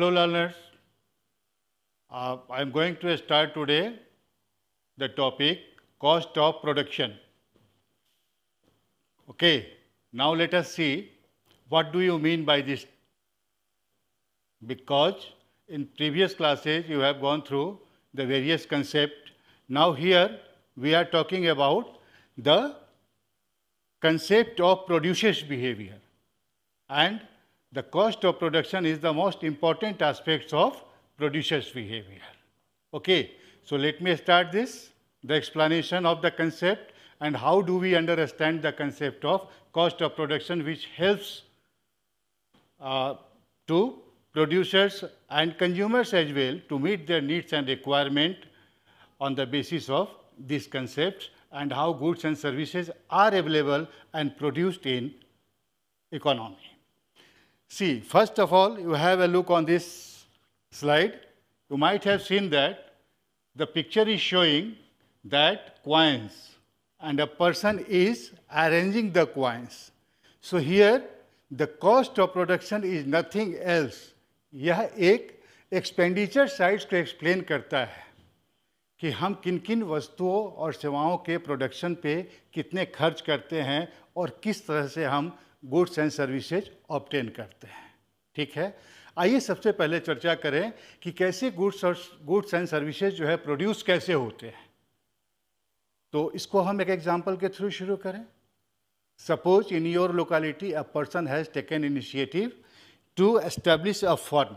Hello learners, uh, I am going to start today the topic cost of production. Okay, now let us see what do you mean by this because in previous classes you have gone through the various concept. Now here we are talking about the concept of producer's behavior and the cost of production is the most important aspects of producer's behavior. Okay, so let me start this, the explanation of the concept and how do we understand the concept of cost of production which helps uh, to producers and consumers as well to meet their needs and requirement on the basis of these concepts and how goods and services are available and produced in economy. See, first of all, you have a look on this slide. You might have seen that the picture is showing that coins and a person is arranging the coins. So here the cost of production is nothing else. यह एक expenditure sides को explain करता है कि हम किन किन वस्तुओं और सेवाओं के प्रोडक्शन पे कितने खर्च करते हैं और किस तरह से हम गुड्स एंड सर्विसेज ऑप्टेन करते हैं ठीक है आइए सबसे पहले चर्चा करें कि कैसे गुड्स और गुड्स एंड सर्विसेज जो है प्रोड्यूस कैसे होते हैं तो इसको हम एक एग्जाम्पल के थ्रू शुरू करें suppose in your locality a person has taken initiative to establish a firm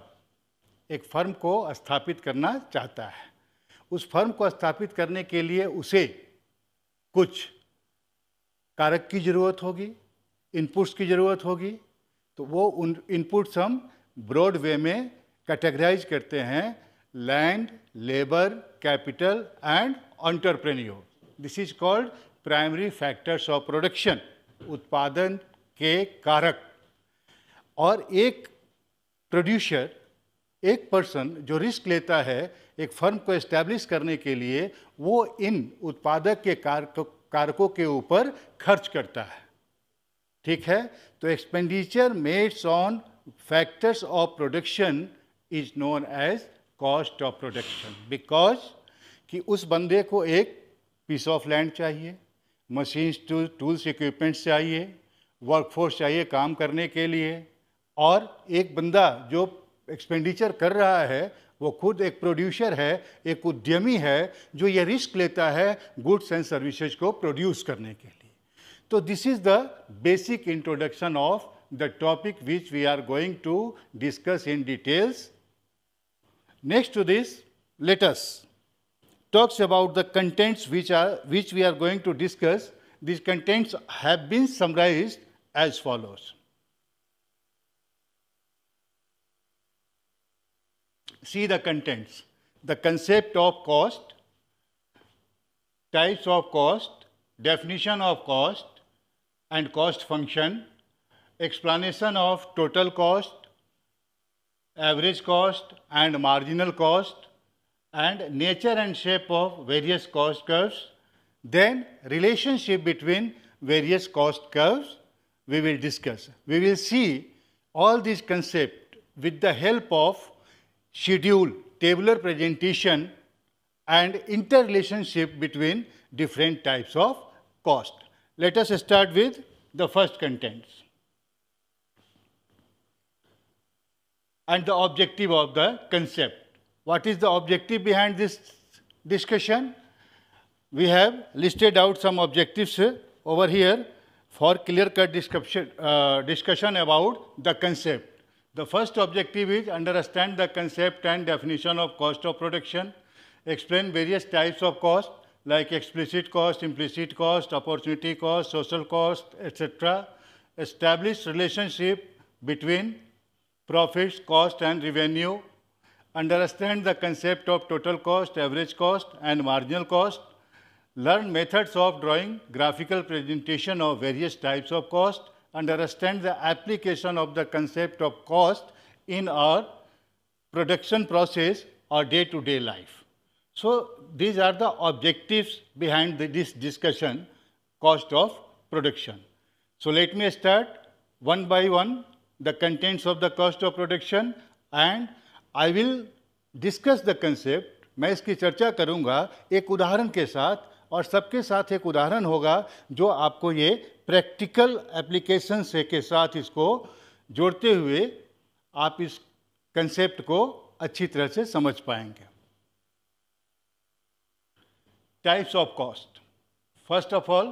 एक फर्म को स्थापित करना चाहता है उस फर्म को स्थापित करने के लिए उसे कुछ कारक की ज़रूरत होगी इनपुट्स की ज़रूरत होगी तो वो उन इनपुट्स हम ब्रॉड वे में कैटेगराइज करते हैं land labour capital and entrepreneur this is called primary factors of production उत्पादन के कारक और एक प्रोड्यूसर एक पर्सन जो रिस्क लेता है एक फर्म को इस्टेब्लिश करने के लिए वो इन उत्पादक के कारक कारकों के ऊपर खर्च करता है ठीक है तो expenditure mades on factors of production is known as cost of production because कि उस बंदे को एक पीस ऑफ लैंड चाहिए मशीन्स टूल्स इक्विपमेंट्स चाहिए वर्कफोर्स चाहिए काम करने के लिए और एक बंदा जो एक्सपेंडिचर कर रहा है वो खुद एक प्रोड्यूसर है एक उद्यमी है जो ये रिस्क लेता है गुड्स एंड सर्विसेज को प्रोड्यूस करने के लिए So, this is the basic introduction of the topic which we are going to discuss in details. Next to this, let us talks about the contents which are which we are going to discuss. These contents have been summarized as follows. See the contents. The concept of cost, types of cost, definition of cost, and cost function, explanation of total cost, average cost and marginal cost, and nature and shape of various cost curves, then relationship between various cost curves we will discuss. We will see all these concepts with the help of schedule, tabular presentation and interrelationship between different types of cost. Let us start with the first contents and the objective of the concept. What is the objective behind this discussion? We have listed out some objectives uh, over here for clear-cut discussion, uh, discussion about the concept. The first objective is understand the concept and definition of cost of production, explain various types of cost, like explicit cost, implicit cost, opportunity cost, social cost, etc., establish relationship between profits, cost, and revenue, understand the concept of total cost, average cost, and marginal cost, learn methods of drawing graphical presentation of various types of cost, understand the application of the concept of cost in our production process or day-to-day -day life. So these are the objectives behind the, this discussion, cost of production. So let me start one by one the contents of the cost of production and I will discuss the concept. मैं इसकी चर्चा करूंगा एक उदाहरण के साथ और सबके साथ एक उदाहरण होगा जो आपको ये प्रैक्टिकल एप्लीकेशन से के साथ इसको जोड़ते हुए आप इस कंसेप्ट को अच्छी तरह से समझ पाएंगे types of cost. First of all,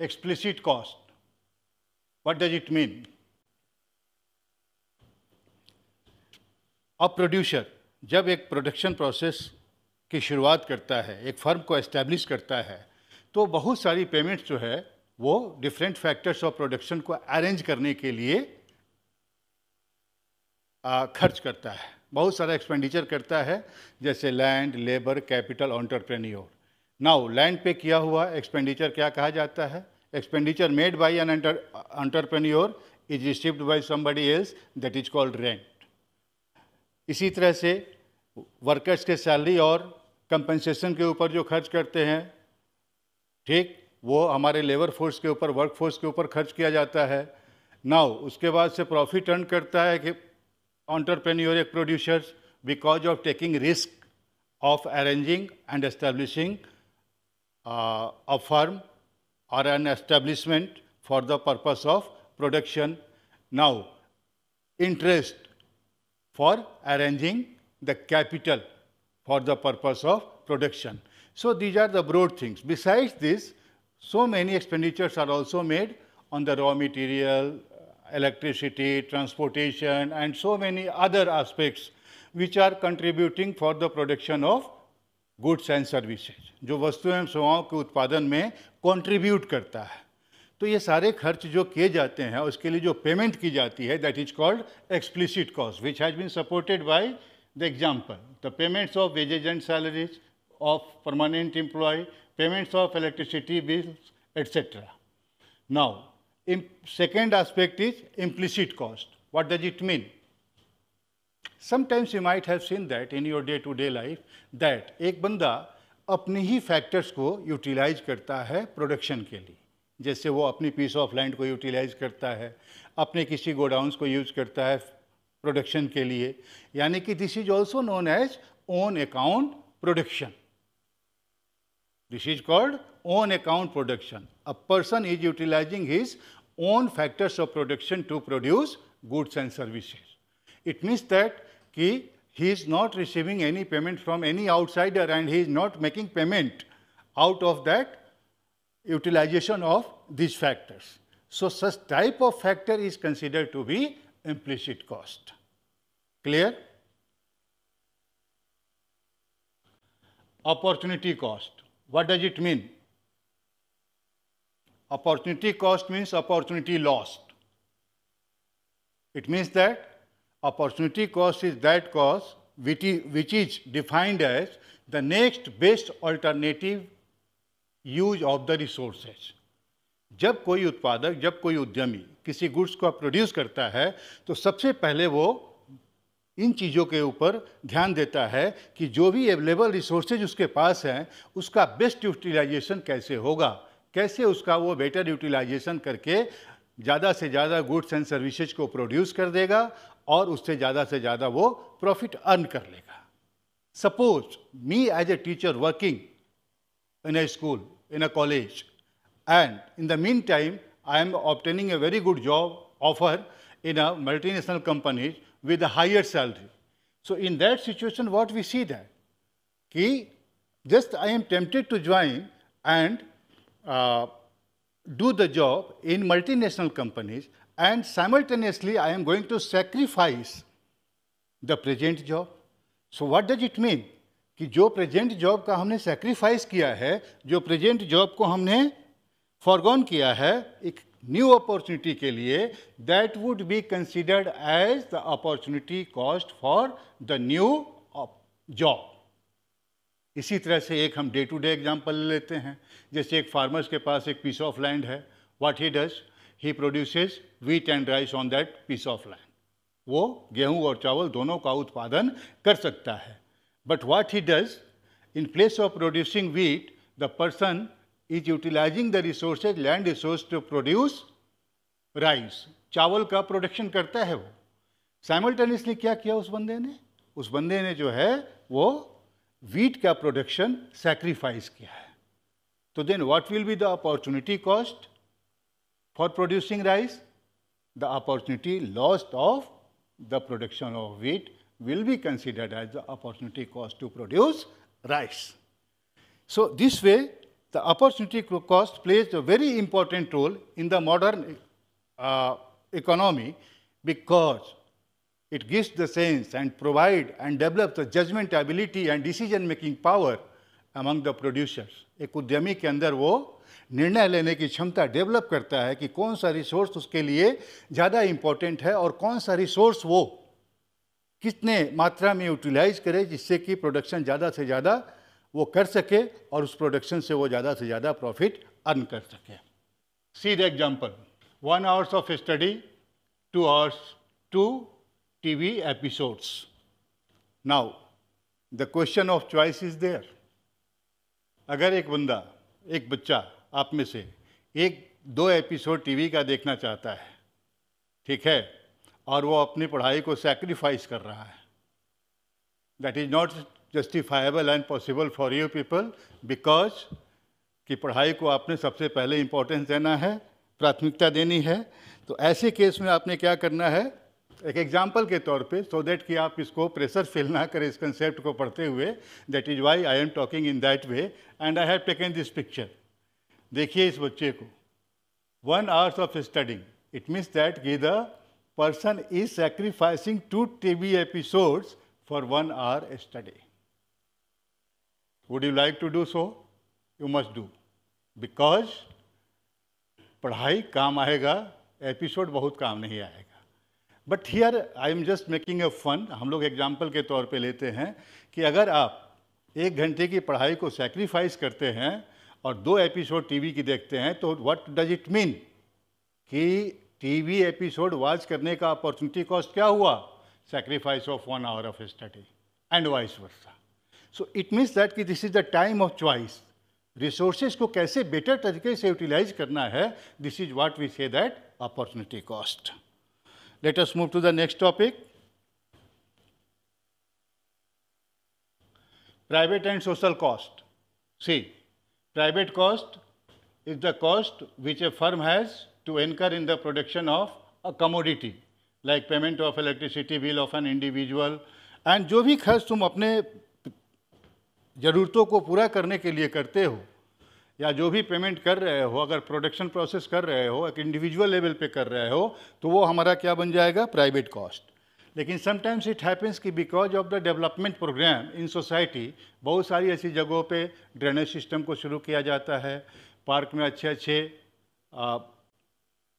explicit cost. What does it mean? A producer, जब एक प्रोडक्शन प्रोसेस की शुरुआत करता है एक फर्म को एस्टेब्लिश करता है तो बहुत सारी पेमेंट्स जो है वो डिफरेंट फैक्टर्स ऑफ प्रोडक्शन को अरेंज करने के लिए आ, खर्च करता है बहुत सारा एक्सपेंडिचर करता है जैसे land labour capital entrepreneur now land पे किया हुआ एक्सपेंडिचर क्या कहा जाता है expenditure made by an entrepreneur is received by somebody else that is called rent इसी तरह से वर्कर्स के सैलरी और कंपनसेशन के ऊपर जो खर्च करते हैं ठीक वो हमारे लेबर फोर्स के ऊपर वर्क फोर्स के ऊपर खर्च किया जाता है नाउ उसके बाद से प्रॉफिट अर्न करता है कि ऑन्टरप्रेन्योर एक producers because of taking risk of arranging and establishing uh, a firm or an establishment for the purpose of production. Now, interest for arranging the capital for the purpose of production. So, these are the broad things. Besides this, so many expenditures are also made on the raw material, uh, electricity, transportation and so many other aspects which are contributing for the production of goods and services जो वस्तुएं एवं सेवाओं के उत्पादन में contribute करता है तो ये सारे खर्च जो किए जाते हैं उसके लिए जो पेमेंट की जाती है that is called explicit cost which has been supported by the example the payments of wages and salaries of permanent employ payments of electricity bills etcetera now second aspect is implicit cost what does it mean sometimes you might have seen that in your day to day life that एक बंदा अपने ही factors को utilise करता है production के लिए जैसे वो अपनी पीस ऑफ लैंड को यूटिलाइज करता है अपने किसी गोडाउंस को यूज करता है प्रोडक्शन के लिए यानी कि this is also known as own account production this is called own account production a person is utilising his own factors of production to produce goods and services it means that he is not receiving any payment from any outsider and he is not making payment out of that utilization of these factors. So, such type of factor is considered to be implicit cost. Clear? Opportunity cost. What does it mean? Opportunity cost means opportunity lost. It means that opportunity cost is that cost which is, which is defined as the next best alternative use of the resources जब कोई उत्पादक जब कोई उद्यमी किसी goods को produce करता है तो सबसे पहले वो इन चीज़ों के ऊपर ध्यान देता है कि जो भी अवेलेबल रिसोर्सेज उसके पास हैं उसका बेस्ट यूटिलाइजेशन कैसे होगा कैसे उसका वो बेटर यूटिलाइजेशन करके ज़्यादा से ज़्यादा गुड्स एंड सर्विसेज को प्रोड्यूस कर देगा और उससे ज्यादा से ज्यादा वो प्रॉफिट अर्न कर लेगा suppose me as a teacher working in a school in a college and in the mean time I am obtaining a very good job offer in a multinational companies with higher salary so in that situation what we see that कि just I am tempted to join and do the job in multinational companies and simultaneously I am going to sacrifice the present job. So what does it mean? कि जो present job का हमने sacrifice किया है जो present job को हमने foregone किया है एक न्यू अपॉर्चुनिटी के लिए that would be considered as the opportunity cost for the new job इसी तरह से एक हम डे टू डे एग्जाम्पल लेते हैं जैसे एक फार्मर्स के पास एक पीस ऑफ लैंड है what he does he produces wheat and rice on that piece of land वो गेहूं और चावल दोनों का उत्पादन कर सकता है but what he does in place of producing wheat the person is utilising the resources land resource to produce rice चावल का प्रोडक्शन करता है वो साइमल्टेनियसली क्या किया उस बंदे ने उस बंदे ने जो है वो वीट का प्रोडक्शन सेक्रीफाइस किया है तो then what will be the opportunity cost for producing rice, the opportunity lost of the production of wheat will be considered as the opportunity cost to produce rice. So, this way the opportunity cost plays a very important role in the modern uh, economy because it gives the sense and provide and develop the judgment ability and decision making power among the producers. Ek उद्यमी ke अंदर wo. निर्णय लेने की क्षमता develop करता है कि कौन सा रिसोर्स उसके लिए ज़्यादा इम्पोर्टेंट है और कौन सा रिसोर्स वो कितने मात्रा में यूटिलाइज करे जिससे कि प्रोडक्शन ज़्यादा से ज़्यादा वो कर सके और उस प्रोडक्शन से वो ज़्यादा से ज़्यादा प्रॉफिट अर्न कर सके सीधे example one hours of study two hours TV episodes now the question of choice is there अगर एक बंदा एक बच्चा आप में से एक दो एपिसोड टीवी का देखना चाहता है ठीक है और वो अपनी पढ़ाई को सेक्रीफाइस कर रहा है that is not justifiable and possible for you people because कि पढ़ाई को आपने सबसे पहले इम्पोर्टेंस देना है प्राथमिकता देनी है तो ऐसे केस में आपने क्या करना है एक एग्जाम्पल के तौर पे सो so देट कि आप इसको प्रेशर फील ना करें इस कंसेप्ट को पढ़ते हुए that is why I am talking in that way and I have taken this picture देखिए इस बच्चे को one hours of studying it means that कि the person is sacrificing two TV episodes for one hour study would you like to do so you must do because पढ़ाई काम आएगा episode बहुत काम नहीं आएगा but here I am just making a fun हम लोग एग्जाम्पल के तौर पे लेते हैं कि अगर आप एक घंटे की पढ़ाई को सेक्रीफाइस करते हैं और दो एपिसोड टीवी की देखते हैं तो व्हाट डज इट मीन कि टीवी एपिसोड वॉच करने का अपॉर्चुनिटी कॉस्ट क्या हुआ sacrifice of one hour of study and vice versa so it means that कि this is the time of choice resources को कैसे बेटर तरीके से यूटिलाइज करना है this is what we say that opportunity cost let us move to the next topic private and social cost see Private cost is the cost which a firm has to incur in the production of a commodity, like payment of electricity bill of an individual, and जो भी खर्च तुम अपने ज़रूरतों को पूरा करने के लिए करते हो या जो भी पेमेंट कर रहे हो अगर प्रोडक्शन प्रोसेस कर रहे हो एक इंडिविजुअल लेवल पे कर रहे हो तो वो हमारा क्या बन जाएगा प्राइवेट कॉस्ट लेकिन समटाइम्स इट हैपेंस कि because of the development programme in society बहुत सारी ऐसी जगहों पे ड्रेनेज सिस्टम को शुरू किया जाता है पार्क में अच्छे अच्छे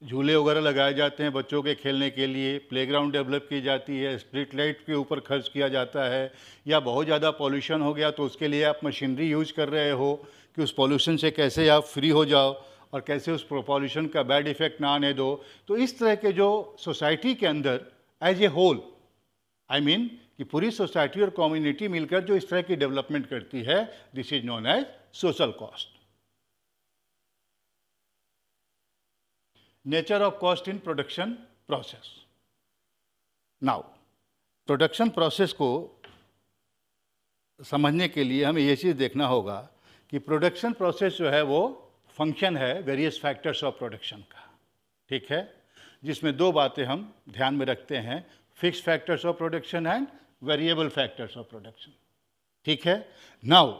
झूले वगैरह लगाए जाते हैं बच्चों के खेलने के लिए प्लेग्राउंड डेवलप की जाती है स्ट्रीट लाइट के ऊपर खर्च किया जाता है या बहुत ज़्यादा पॉल्यूशन हो गया तो उसके लिए आप मशीनरी यूज कर रहे हो कि उस पॉल्यूशन से कैसे आप फ्री हो जाओ और कैसे उस पॉल्यूशन का बैड इफ़ेक्ट ना आने दो तो इस तरह के जो सोसाइटी के अंदर as a whole I mean कि पूरी सोसाइटी और कम्युनिटी मिलकर जो इस तरह की डेवलपमेंट करती है this is known as social cost nature of cost in production process now production process को समझने के लिए हमें यह चीज़ देखना होगा कि प्रोडक्शन प्रोसेस जो है वो फंक्शन है वेरियस फैक्टर्स ऑफ प्रोडक्शन का ठीक है जिसमें दो बातें हम ध्यान में रखते हैं fix factors of production and variable factors of production ठीक है now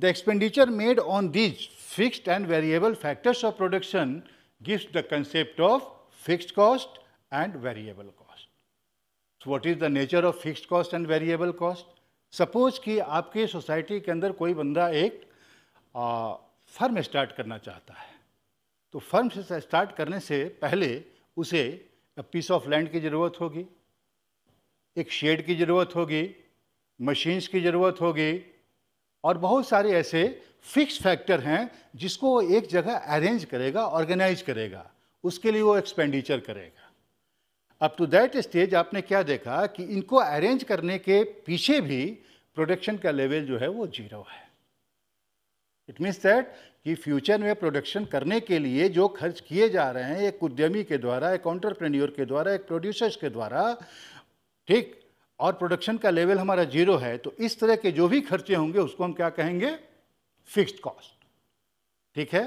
the expenditure made on these fixed and variable factors of production gives the concept of fixed cost and variable cost what is the nature of fixed cost and variable cost suppose कि आपके society के अंदर कोई बंदा एक firm start करना चाहता है तो फर्म से स्टार्ट करने से पहले उसे पीस ऑफ लैंड की ज़रूरत होगी एक शेड की ज़रूरत होगी मशीन्स की ज़रूरत होगी और बहुत सारे ऐसे फिक्स फैक्टर हैं जिसको वो एक जगह अरेंज करेगा ऑर्गेनाइज करेगा उसके लिए वो एक्सपेंडिचर करेगा अप टू दैट स्टेज आपने क्या देखा कि इनको अरेंज करने के पीछे भी प्रोडक्शन का लेवल जो है वो जीरो है इट मीन्स दैट कि फ्यूचर में प्रोडक्शन करने के लिए जो खर्च किए जा रहे हैं एक उद्यमी के द्वारा एक ऑन्टरप्रेन्योर के द्वारा एक प्रोड्यूसर्स के द्वारा ठीक और प्रोडक्शन का लेवल हमारा जीरो है तो इस तरह के जो भी खर्चे होंगे उसको हम क्या कहेंगे फिक्स्ड कॉस्ट ठीक है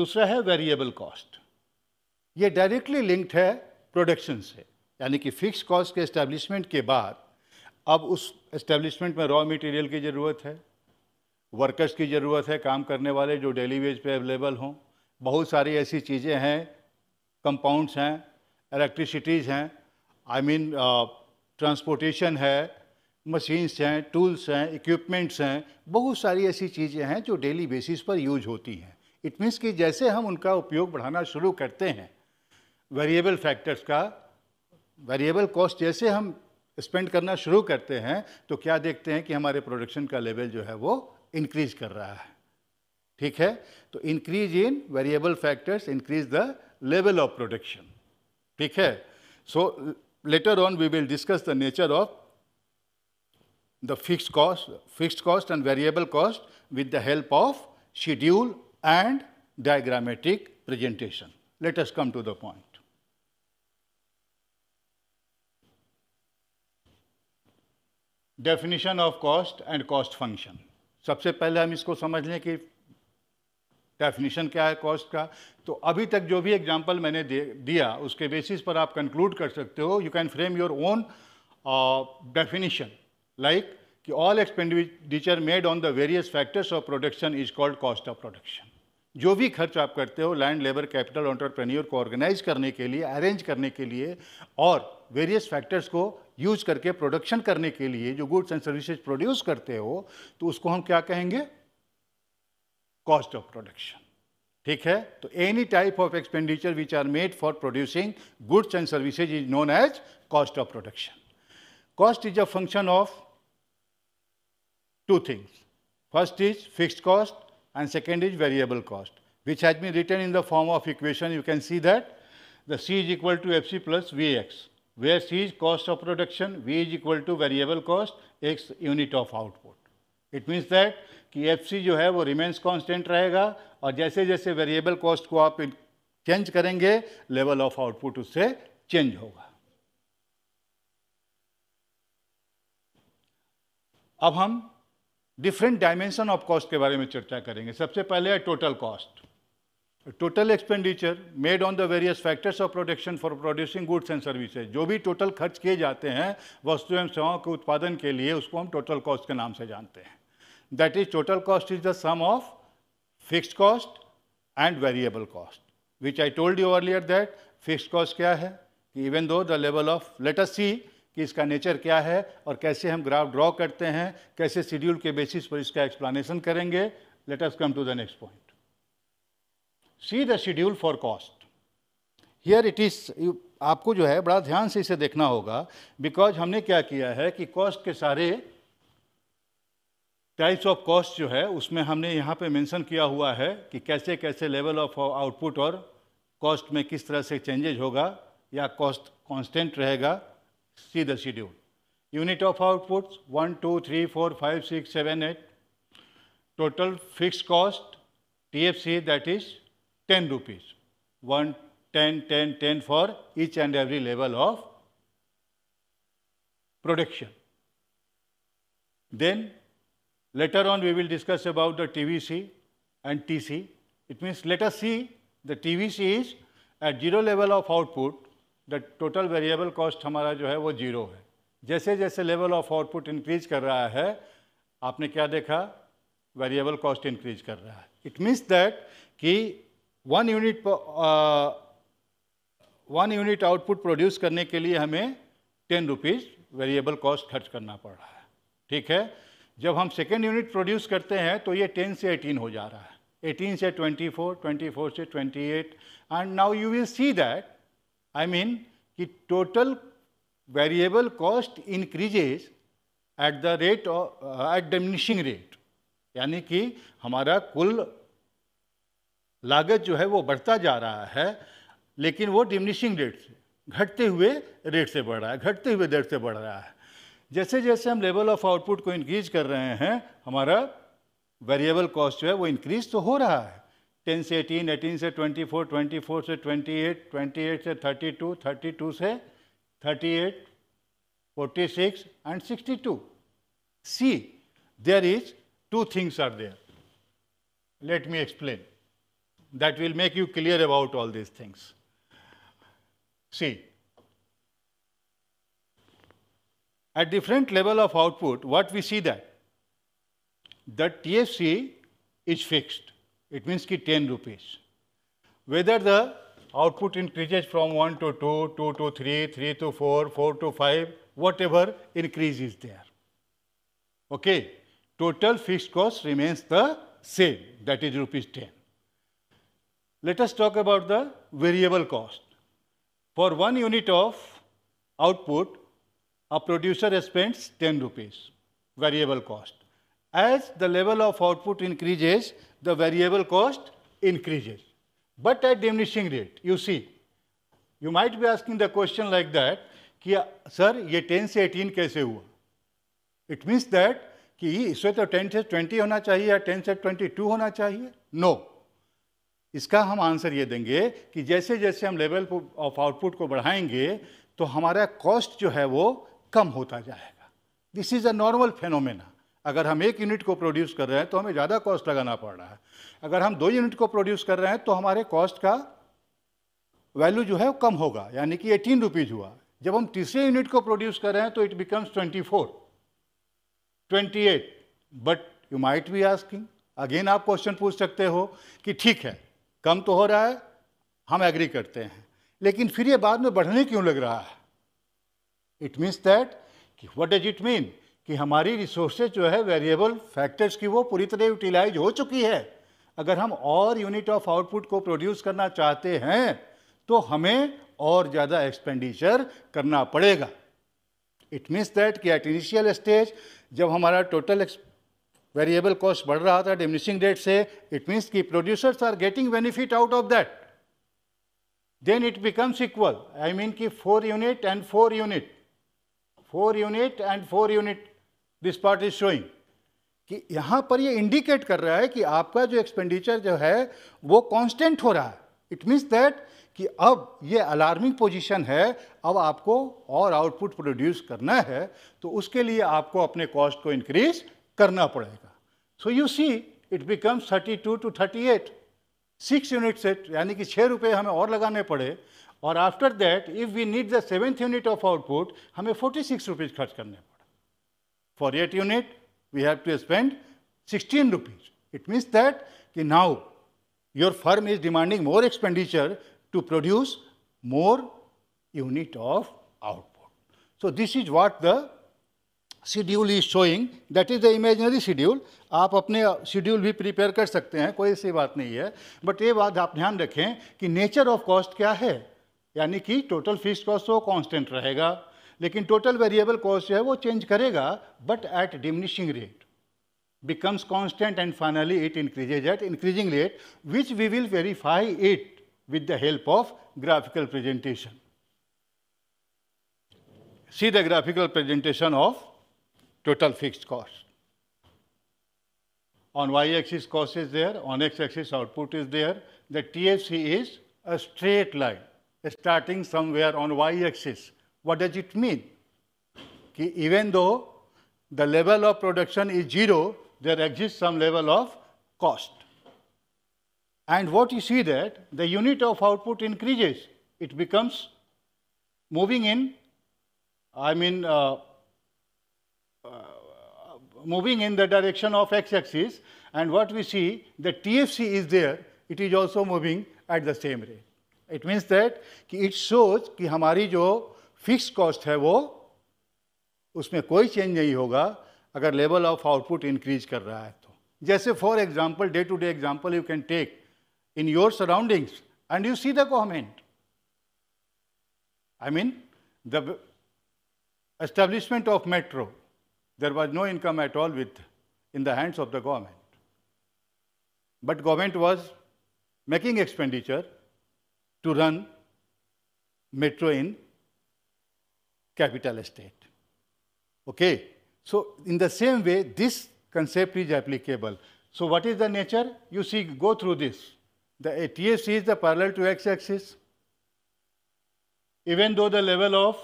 दूसरा है वेरिएबल कॉस्ट ये डायरेक्टली लिंक्ड है प्रोडक्शन से यानी कि फिक्स कॉस्ट के एस्टेब्लिशमेंट के बाद अब उस एस्टेब्लिशमेंट में रॉ मटेरियल की ज़रूरत है वर्कर्स की ज़रूरत है काम करने वाले जो डेली वेज पे अवेलेबल हों बहुत सारी ऐसी चीज़ें हैं कंपाउंड्स हैं इलेक्ट्रिसिटीज़ हैं आई मीन ट्रांसपोर्टेशन है मशीन्स हैं टूल्स हैं इक्विपमेंट्स हैं बहुत सारी ऐसी चीज़ें हैं जो डेली बेसिस पर यूज होती हैं इट मीन्स कि जैसे हम उनका उपयोग बढ़ाना शुरू करते हैं वेरिएबल फैक्टर्स का वेरिएबल कॉस्ट जैसे हम स्पेंड करना शुरू करते हैं तो क्या देखते हैं कि हमारे प्रोडक्शन का लेवल जो है वो इंक्रीज कर रहा है ठीक है तो increase in variable factors increase the level of production ठीक है so later on we will discuss the nature of the fix cost fix cost and variable cost with the help of schedule and diagrammatic presentation let's come to the point definition of cost and cost function सबसे पहले हम इसको समझ लें कि definition क्या है cost का तो अभी तक जो भी एग्जांपल मैंने दे दिया उसके बेसिस पर आप कंक्लूड कर सकते हो you can frame your own definition like कि all expenditure made on the various factors of production is called cost of production जो भी खर्च आप करते हो लैंड लेबर कैपिटल ऑन्टरप्रेन्योर को ऑर्गेनाइज करने के लिए अरेंज करने के लिए और वेरियस फैक्टर्स को यूज करके प्रोडक्शन करने के लिए जो गुड्स एंड सर्विसेज प्रोड्यूस करते हो तो उसको हम क्या कहेंगे कॉस्ट ऑफ प्रोडक्शन ठीक है तो any type of expenditure which are made for producing goods and services is known as cost of production cost is a function of two things first is fix cost and second is variable cost which has been written in the form of equation you can see that the C is equal to F C plus V X where C is cost of production, V is equal to variable cost, X unit of output. It means that कि F C जो है वो remains constant रहेगा और जैसे जैसे variable cost को आप चेंज करेंगे लेवल ऑफ आउटपुट उससे चेंज होगा अब हम डिफरेंट डायमेंशन ऑफ कॉस्ट के बारे में चर्चा करेंगे सबसे पहले है total cost total expenditure made on the various factors of production for producing goods and services जो भी टोटल खर्च किए जाते हैं वस्तु एवं सेवाओं के उत्पादन के लिए उसको हम टोटल कॉस्ट के नाम से जानते हैं that is total cost is the sum of fixed cost and variable cost which I told you earlier that fix cost क्या है कि even though the level of let's see कि इसका नेचर क्या है और कैसे हम ग्राफ ड्रॉ करते हैं कैसे शेड्यूल के बेसिस पर इसका एक्सप्लानेशन करेंगे let's come to the next point see the schedule for cost here it is आपको जो है बड़ा ध्यान से इसे देखना होगा बिकॉज हमने क्या किया है कि कॉस्ट के सारे टाइप्स ऑफ कॉस्ट जो है उसमें हमने यहाँ पे मेंशन किया हुआ है कि कैसे कैसे लेवल ऑफ आउटपुट और कॉस्ट में किस तरह से चेंजेज होगा या कॉस्ट कांस्टेंट रहेगा see the schedule unit of outputs one two three four five six seven eight total fix cost T F C that is 10 rupees. One, 10, 10, 10 for each and every level of production. Then later on we will discuss about the TVC and TC. It means let us see the TVC is at zero level of output the total variable cost हमारा जो है वो zero है जैसे जैसे level of output increase कर रहा है आपने क्या देखा वेरिएबल कॉस्ट इंक्रीज कर रहा है इट मीन्स दैट कि one unit one unit output produce करने के लिए हमें टेन रुपीज़ वेरिएबल कॉस्ट खर्च करना पड़ रहा है ठीक है जब हम सेकेंड यूनिट प्रोड्यूस करते हैं तो ये टेन से एटीन हो जा रहा है एटीन से ट्वेंटी फोर ट्वेंटी फोर से eight and now you will see that I mean कि total variable cost increases at the rate of, at uh, at rate यानी कि हमारा कुल लागत जो है वो बढ़ता जा रहा है लेकिन वो डिमनिशिंग रेट से घटते हुए रेट से बढ़ रहा है घटते हुए दर से बढ़ रहा है जैसे जैसे हम लेवल ऑफ आउटपुट को इंक्रीज कर रहे हैं हमारा वेरिएबल कॉस्ट जो है वो इंक्रीज तो हो रहा है 10 से 18, 18 से 24, 24 से 28, 28 से 32, 32 से 38, 46 and 62. See there is two things are there let me explain that will make you clear about all these things. See, at different level of output, what we see that? The TFC is fixed. It means ki 10 rupees. Whether the output increases from 1 to 2, 2 to 3, 3 to 4, 4 to 5, whatever increase is there. Okay. Total fixed cost remains the same, that is rupees 10. Let us talk about the variable cost. For one unit of output, a producer spends 10 rupees, variable cost. As the level of output increases, the variable cost increases, but at diminishing rate, you see. You might be asking the question like that, कि sir ये 10 से 18 कैसे हुआ it means that कि इसमें तो 10 से 20 होना 10 से 22 no. इसका हम आंसर ये देंगे कि जैसे जैसे हम लेवल ऑफ आउटपुट को बढ़ाएंगे तो हमारा कॉस्ट जो है वो कम होता जाएगा this is a normal phenomena अगर हम एक यूनिट को प्रोड्यूस कर रहे हैं तो हमें ज़्यादा कॉस्ट लगाना पड़ रहा है अगर हम दो यूनिट को प्रोड्यूस कर रहे हैं तो हमारे कॉस्ट का वैल्यू जो है वो कम होगा यानी कि एटीन रुपीज़ हुआ जब हम तीसरे यूनिट को प्रोड्यूस कर रहे हैं तो it becomes twenty four twenty eight but you might be asking again आप क्वेश्चन पूछ सकते हो कि ठीक है कम तो हो रहा है हम एग्री करते हैं लेकिन फिर ये बाद में बढ़ने क्यों लग रहा है इट मीन्स दैट कि व्हाट डज इट मीन कि हमारी रिसोर्सेज जो है वेरिएबल फैक्टर्स की वो पूरी तरह यूटिलाइज हो चुकी है अगर हम और यूनिट ऑफ आउटपुट को प्रोड्यूस करना चाहते हैं तो हमें और ज़्यादा एक्सपेंडिचर करना पड़ेगा इट मीन्स दैट कि एट इनिशियल स्टेज जब हमारा टोटल वेरिएबल कॉस्ट बढ़ रहा था डिमिनिशिंग रेट से इट मीन्स कि producers are getting benefit out of that then it becomes equal I mean कि four unit and four unit four unit and four unit this part is showing कि यहाँ पर ये indicate कर रहा है कि आपका जो एक्सपेंडिचर जो है वो कांस्टेंट हो रहा है इट मीन्स दैट कि अब ये अलार्मिंग पोजीशन है अब आपको और आउटपुट प्रोड्यूस करना है तो उसके लिए आपको अपने कॉस्ट को इंक्रीज करना पड़ेगा so you see it becomes 32 two 38 six unit से यानी कि छः रुपये हमें और लगाने पड़े और after that if we need the seventh unit of output हमें फोर्टी सिक्स रुपीज़ खर्च करने पड़े for eight unit we have to spend sixteen rupees it means that कि now your firm is demanding more expenditure to produce more unit of output so this is what the schedule is showing that is the imaginary schedule आप अपने schedule भी prepare कर सकते हैं कोई ऐसी बात नहीं है बट ये बात आप ध्यान रखें कि नेचर ऑफ कॉस्ट क्या है यानी कि टोटल फिक्स कॉस्ट वो कांस्टेंट रहेगा लेकिन टोटल वेरिएबल कॉस्ट जो है वो चेंज करेगा but at diminishing rate becomes constant and finally it increases at increasing rate which we will verify it with the help of graphical presentation. See the graphical presentation of total fixed cost. On y-axis cost is there, on x-axis output is there. The TFC is a straight line starting somewhere on y-axis. What does it mean? even though the level of production is zero, there exists some level of cost. And what you see that the unit of output increases. It becomes moving in, I mean, uh, moving in the direction of x-axis and what we see the TFC is there it is also moving at the same rate. It means that कि it shows कि हमारी जो fixed cost है वो उसमें कोई change नहीं होगा अगर level of output increase कर रहा है तो जैसे for example day to day example you can take in your surroundings and you see the government I mean the establishment of metro there was no income at all with, in the hands of the government. But government was making expenditure to run metro in capital state. Okay, so in the same way, this concept is applicable. So what is the nature? You see, go through this. The TSC is the parallel to x-axis. Even though the level of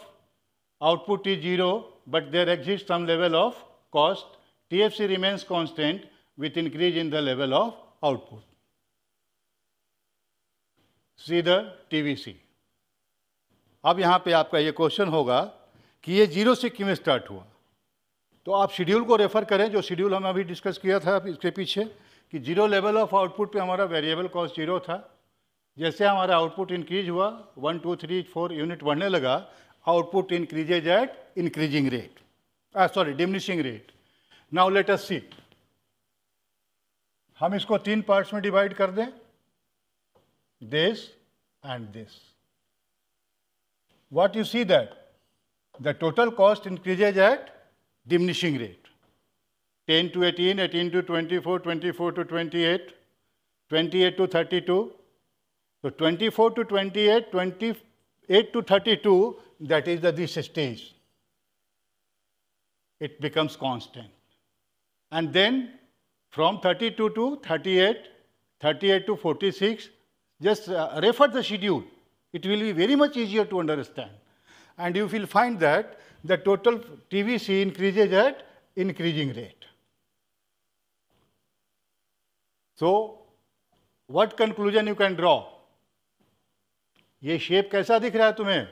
output is zero, but there exists some level of cost. TFC remains constant with increase in the level of output. See the TVC. अब यहाँ पे आपका ये question होगा कि ये zero से क्यों स्टार्ट हुआ तो आप शेड्यूल को रेफर करें जो शेड्यूल हमने अभी डिस्कस किया था इसके पीछे कि जीरो लेवल ऑफ आउटपुट पे हमारा वेरिएबल कॉस्ट जीरो था जैसे हमारा आउटपुट इंक्रीज हुआ one two three four unit बढ़ने लगा output increases at increasing rate, uh, sorry, diminishing rate. Now let us see. हम इसको तीन पार्ट्स में डिवाइड कर दें this and this what you see that the total cost increases at diminishing rate 10 to 18 18 to 24 24 to 28 28 to 32 so 24 to 28 28 to 32 that is at this stage, it becomes constant. And then from 32 to 38, 38 to 46, just uh, refer the schedule. It will be very much easier to understand. And you will find that the total TVC increases at increasing rate. So, what conclusion you can draw? ये shape कैसा दिख रहा है तुम्हें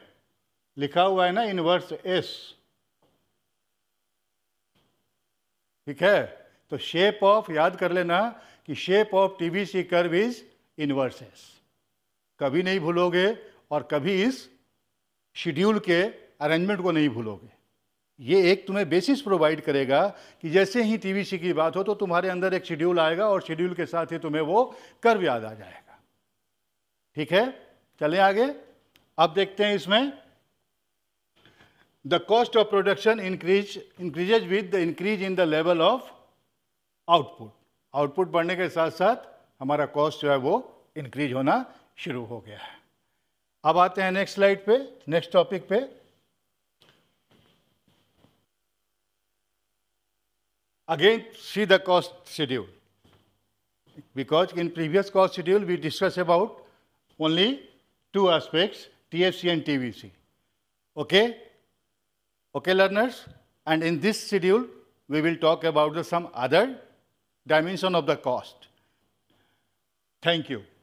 लिखा हुआ है ना इनवर्स एस ठीक है तो शेप ऑफ याद कर लेना कि shape of TBC curve is inverse S कभी नहीं भूलोगे और कभी इस शेड्यूल के अरेंजमेंट को नहीं भूलोगे ये एक तुम्हें बेसिस प्रोवाइड करेगा कि जैसे ही टीवीसी की बात हो तो तुम्हारे अंदर एक शेड्यूल आएगा और शेड्यूल के साथ ही तुम्हें वो कर्व याद आ जाएगा ठीक है चलें आगे अब देखते हैं इसमें the cost of production increase, increases with the increase in the level of output. Output बढ़ने के साथ साथ हमारा cost जो है वो increase होना शुरू हो गया है अब आते हैं next slide पे next topic पे again see the cost schedule because in previous cost schedule we discussed about only two aspects TFC and TVC okay Okay, learners? And in this schedule, we will talk about some other dimension of the cost. Thank you.